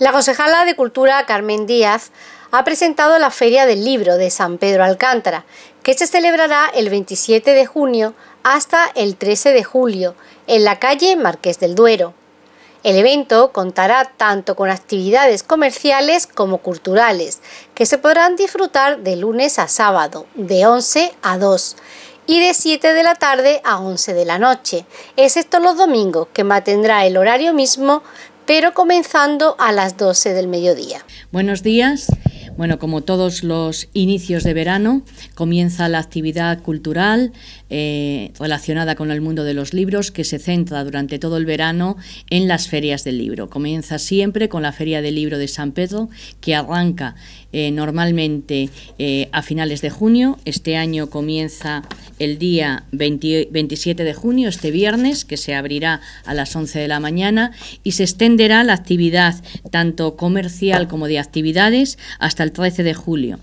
La concejala de Cultura, Carmen Díaz, ha presentado la Feria del Libro de San Pedro Alcántara, que se celebrará el 27 de junio hasta el 13 de julio en la calle Marqués del Duero. El evento contará tanto con actividades comerciales como culturales, que se podrán disfrutar de lunes a sábado, de 11 a 2, y de 7 de la tarde a 11 de la noche, excepto los domingos, que mantendrá el horario mismo pero comenzando a las 12 del mediodía. Buenos días. Bueno, como todos los inicios de verano, comienza la actividad cultural eh, relacionada con el mundo de los libros que se centra durante todo el verano en las ferias del libro. Comienza siempre con la Feria del Libro de San Pedro, que arranca eh, normalmente eh, a finales de junio. Este año comienza el día 27 de junio, este viernes, que se abrirá a las 11 de la mañana y se extenderá la actividad tanto comercial como de actividades hasta el 13 de julio.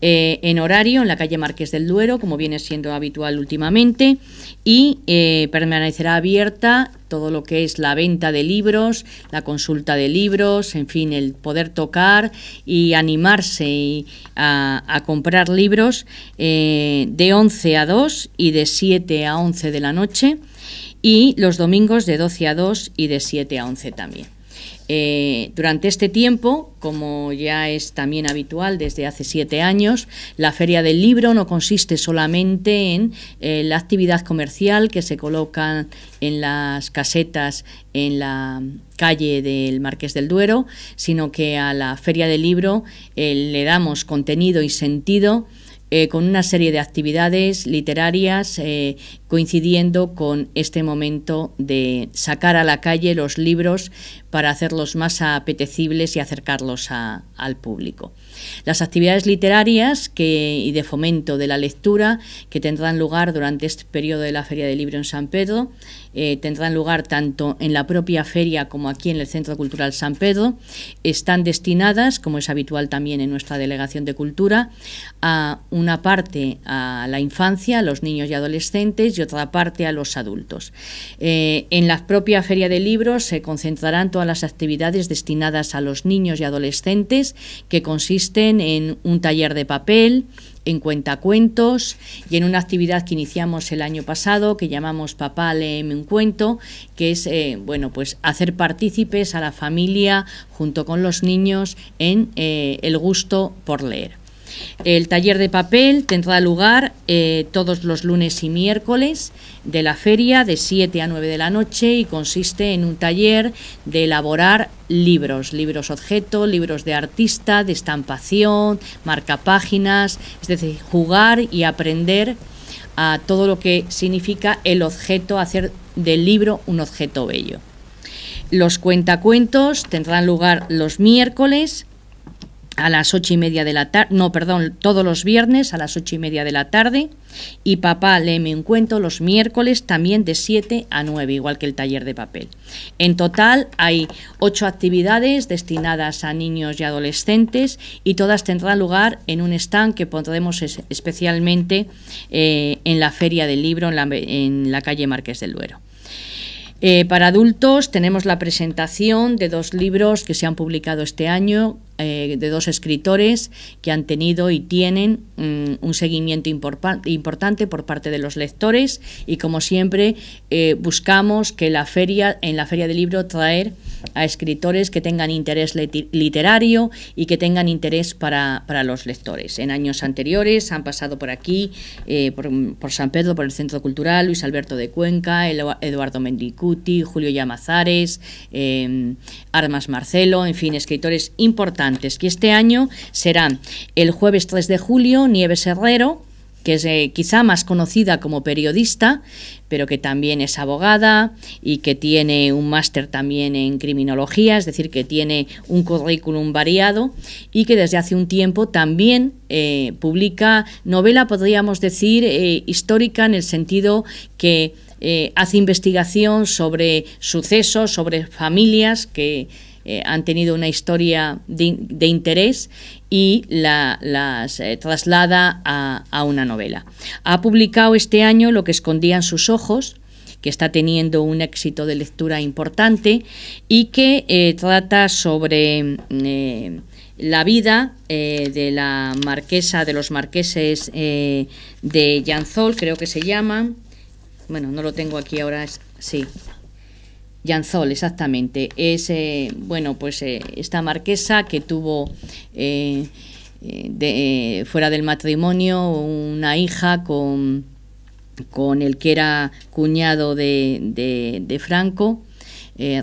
Eh, en horario en la calle Marqués del Duero, como viene siendo habitual últimamente, y eh, permanecerá abierta todo lo que es la venta de libros, la consulta de libros, en fin, el poder tocar y animarse a, comprar libros eh, de 11 a 2 y de 7 a 11 de la noche y los domingos de 12 a 2 y de 7 a 11 también. Eh, durante este tiempo, como ya es también habitual desde hace siete años, la Feria del Libro no consiste solamente en eh, la actividad comercial que se coloca en las casetas en la calle del Marqués del Duero, sino que a la Feria del Libro eh, le damos contenido y sentido con una serie de actividades literarias coincidiendo con este momento de sacar a la calle los libros para hacerlos más apetecibles y acercarlos al público. Las actividades literarias que, y de fomento de la lectura que tendrán lugar durante este periodo de la Feria del Libro en San Pedro eh, tendrán lugar tanto en la propia feria como aquí en el Centro Cultural San Pedro. Están destinadas, como es habitual también en nuestra Delegación de Cultura, a una parte a la infancia, a los niños y adolescentes y otra parte a los adultos. Eh, en la propia Feria de Libro se concentrarán todas las actividades destinadas a los niños y adolescentes, que consisten en un taller de papel, en cuentacuentos y en una actividad que iniciamos el año pasado que llamamos Papá léeme un cuento, que es eh, bueno pues hacer partícipes a la familia junto con los niños en eh, el gusto por leer. El taller de papel tendrá lugar eh, todos los lunes y miércoles de la feria de 7 a 9 de la noche y consiste en un taller de elaborar libros, libros objeto, libros de artista, de estampación, marcapáginas, es decir, jugar y aprender a todo lo que significa el objeto, hacer del libro un objeto bello. Los cuentacuentos tendrán lugar los miércoles a las ocho y media de la tarde, no, perdón, todos los viernes a las ocho y media de la tarde y papá léeme me cuento los miércoles también de 7 a 9, igual que el taller de papel. En total hay ocho actividades destinadas a niños y adolescentes y todas tendrán lugar en un stand que pondremos especialmente eh, en la Feria del Libro en la, calle Marqués del Duero. Eh, para adultos tenemos la presentación de dos libros que se han publicado este año, eh, de dos escritores que han tenido y tienen mm, un seguimiento importante por parte de los lectores y como siempre eh, buscamos que la feria en la feria del libro traer a escritores que tengan interés literario y que tengan interés para, los lectores. En años anteriores han pasado por aquí, eh, por, San Pedro, por el Centro Cultural, Luis Alberto de Cuenca, Eduardo Mendicuti, Julio Llamazares, em, Armas Marcelo, en fin, escritores importantes que este año serán el jueves 3 de julio, Nieves Herrero, que es eh, quizá más conocida como periodista, pero que también es abogada y que tiene un máster también en criminología, es decir, que tiene un currículum variado y que desde hace un tiempo también eh, publica novela, podríamos decir, eh, histórica en el sentido que hace investigación sobre sucesos, sobre familias que eh, han tenido una historia de, interés y las eh, traslada a, una novela. Ha publicado este año Lo que escondían sus ojos, que está teniendo un éxito de lectura importante y que eh, trata sobre mm, la vida de la marquesa, de los marqueses de Janzol, creo que se llama. Bueno, no lo tengo aquí ahora, sí, Jansol, exactamente. Es, eh, bueno, pues eh, esta marquesa que tuvo eh, de, fuera del matrimonio una hija con, con el que era cuñado de, de, de Franco,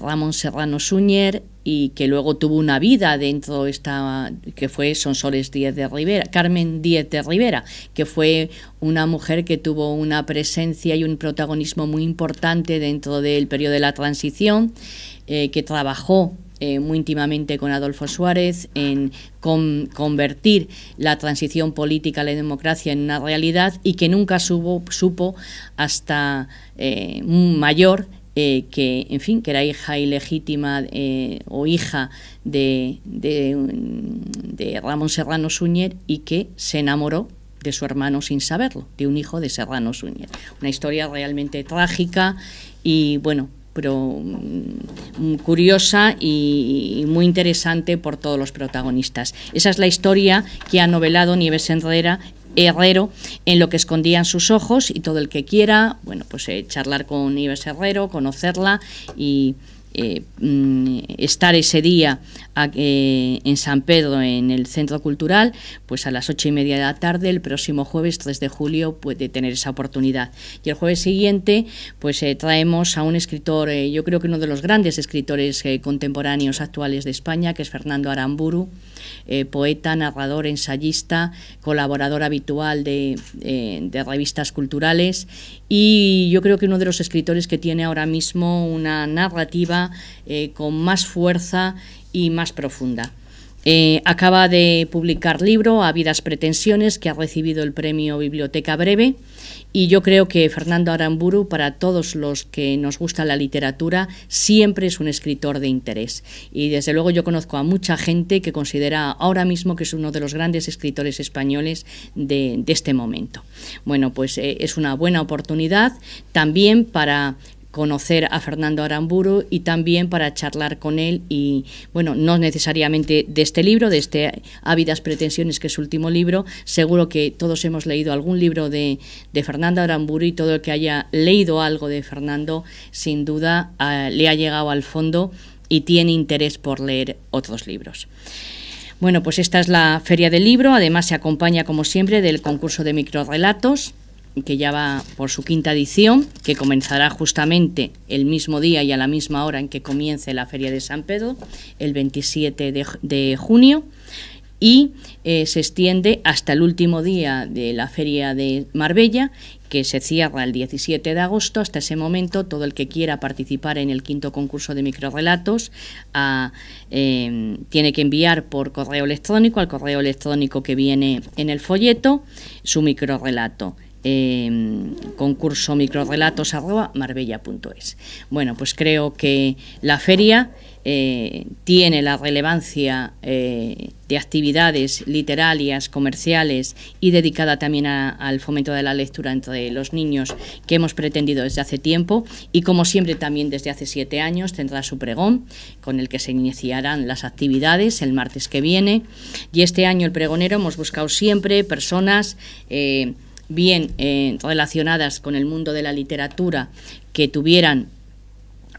Ramón Serrano Suñer, y que luego tuvo una vida dentro de esta, que fue Sonsoles de Rivera, Carmen Díez de Rivera, que fue una mujer que tuvo una presencia y un protagonismo muy importante dentro del periodo de la transición, eh, que trabajó eh, muy íntimamente con Adolfo Suárez en convertir la transición política a la democracia en una realidad y que nunca supo hasta eh, un mayor eh, que, en fin, que era hija ilegítima eh, o hija de, Ramón Serrano Suñer y que se enamoró de su hermano sin saberlo, de un hijo de Serrano Suñer. Una historia realmente trágica y, bueno, pero mm, mm, curiosa y, muy interesante por todos los protagonistas. Esa es la historia que ha novelado Nieves Herrera Herrero en lo que escondían sus ojos y todo el que quiera, bueno, pues eh, charlar con Ives Herrero, conocerla y eh, mm, estar ese día eh, en San Pedro, en el Centro Cultural, pues a las ocho y media de la tarde, el próximo jueves 3 de julio, puede tener esa oportunidad. Y el jueves siguiente, pues eh, traemos a un escritor, yo creo que uno de los grandes escritores contemporáneos actuales de España, que es Fernando Aramburu, poeta, narrador, ensayista, colaborador habitual de, de revistas culturales y yo creo que uno de los escritores que tiene ahora mismo una narrativa eh, con más fuerza y más profunda. Eh, acaba de publicar libro, Habidas Pretensiones, que ha recibido el premio Biblioteca Breve. Y yo creo que Fernando Aramburu, para todos los que nos gusta la literatura, siempre es un escritor de interés. Y desde luego yo conozco a mucha gente que considera ahora mismo que es uno de los grandes escritores españoles de, este momento. Bueno, pues eh, es una buena oportunidad también para conocer a Fernando Aramburu y también para charlar con él y, bueno, no necesariamente de este libro, de este Ávidas Pretensiones, que es su último libro, seguro que todos hemos leído algún libro de, Fernando Aramburu y todo el que haya leído algo de Fernando, sin duda ah, le ha llegado al fondo y tiene interés por leer otros libros. Bueno, pues esta es la Feria del Libro, además se acompaña, como siempre, del concurso de microrelatos que ya va por su quinta edición, que comenzará justamente el mismo día y a la misma hora en que comience la Feria de San Pedro, el 27 de, junio, y eh, se extiende hasta el último día de la Feria de Marbella, que se cierra el 17 de agosto. Hasta ese momento, todo el que quiera participar en el quinto concurso de microrelatos eh, tiene que enviar por correo electrónico, al correo electrónico que viene en el folleto, su microrelato Em, concurso microrelatos arroba marbella.es. Bueno, pues creo que la feria eh, tiene la relevancia eh, de actividades literarias, comerciales y dedicada también al fomento de la lectura entre los niños que hemos pretendido desde hace tiempo y como siempre también desde hace siete años tendrá su pregón con el que se iniciarán las actividades el martes que viene y este año el pregonero hemos buscado siempre personas eh, bien eh, relacionadas con el mundo de la literatura, que tuvieran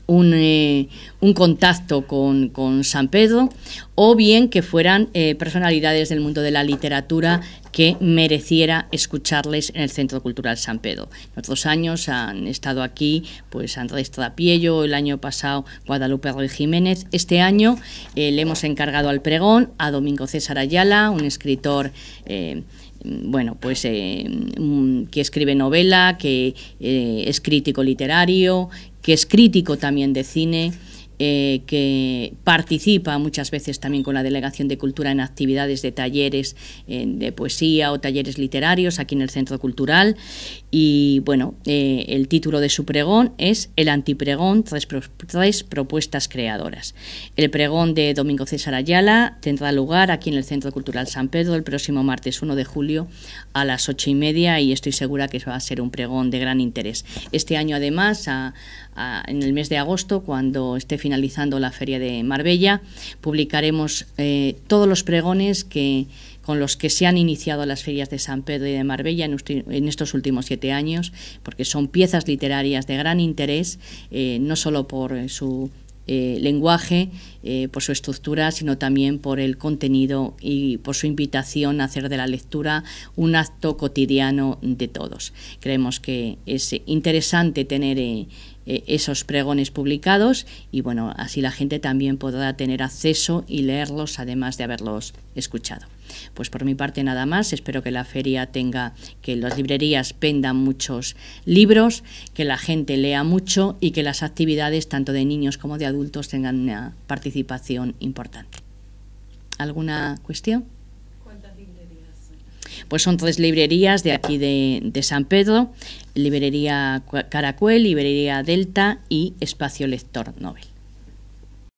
un, eh, contacto con, San Pedro, o bien que fueran eh, personalidades del mundo de la literatura que mereciera escucharles en el Centro Cultural San Pedro. En otros años han estado aquí pues Andrés Trapiello, el año pasado Guadalupe Ruiz Jiménez. Este año le hemos encargado al pregón a Domingo César Ayala, un escritor bueno, pues eh, mm, que escribe novela, que eh, es crítico literario, que es crítico también de cine. Eh, que participa muchas veces también con la Delegación de Cultura en actividades de talleres eh, de poesía o talleres literarios aquí en el Centro Cultural. Y bueno, eh, el título de su pregón es El Antipregón, tres, propuestas creadoras. El pregón de Domingo César Ayala tendrá lugar aquí en el Centro Cultural San Pedro el próximo martes 1 de julio a las ocho y media y estoy segura que va a ser un pregón de gran interés. Este año además, en el mes de agosto, cuando esté fin finalizando la Feria de Marbella, publicaremos eh, todos los pregones que, con los que se han iniciado las ferias de San Pedro y de Marbella en, estos últimos siete años, porque son piezas literarias de gran interés, eh, no solo por su eh, lenguaje, eh, por su estructura, sino también por el contenido y por su invitación a hacer de la lectura un acto cotidiano de todos. Creemos que es interesante tener eh, esos pregones publicados y bueno, así la gente también podrá tener acceso y leerlos además de haberlos escuchado. Pues por mi parte nada más, espero que la feria tenga, que las librerías vendan muchos libros, que la gente lea mucho y que las actividades tanto de niños como de adultos tengan una participación importante. ¿Alguna cuestión? pues son tres librerías de aquí de, de, San Pedro, Librería Caracuel, Librería Delta y Espacio Lector Nobel.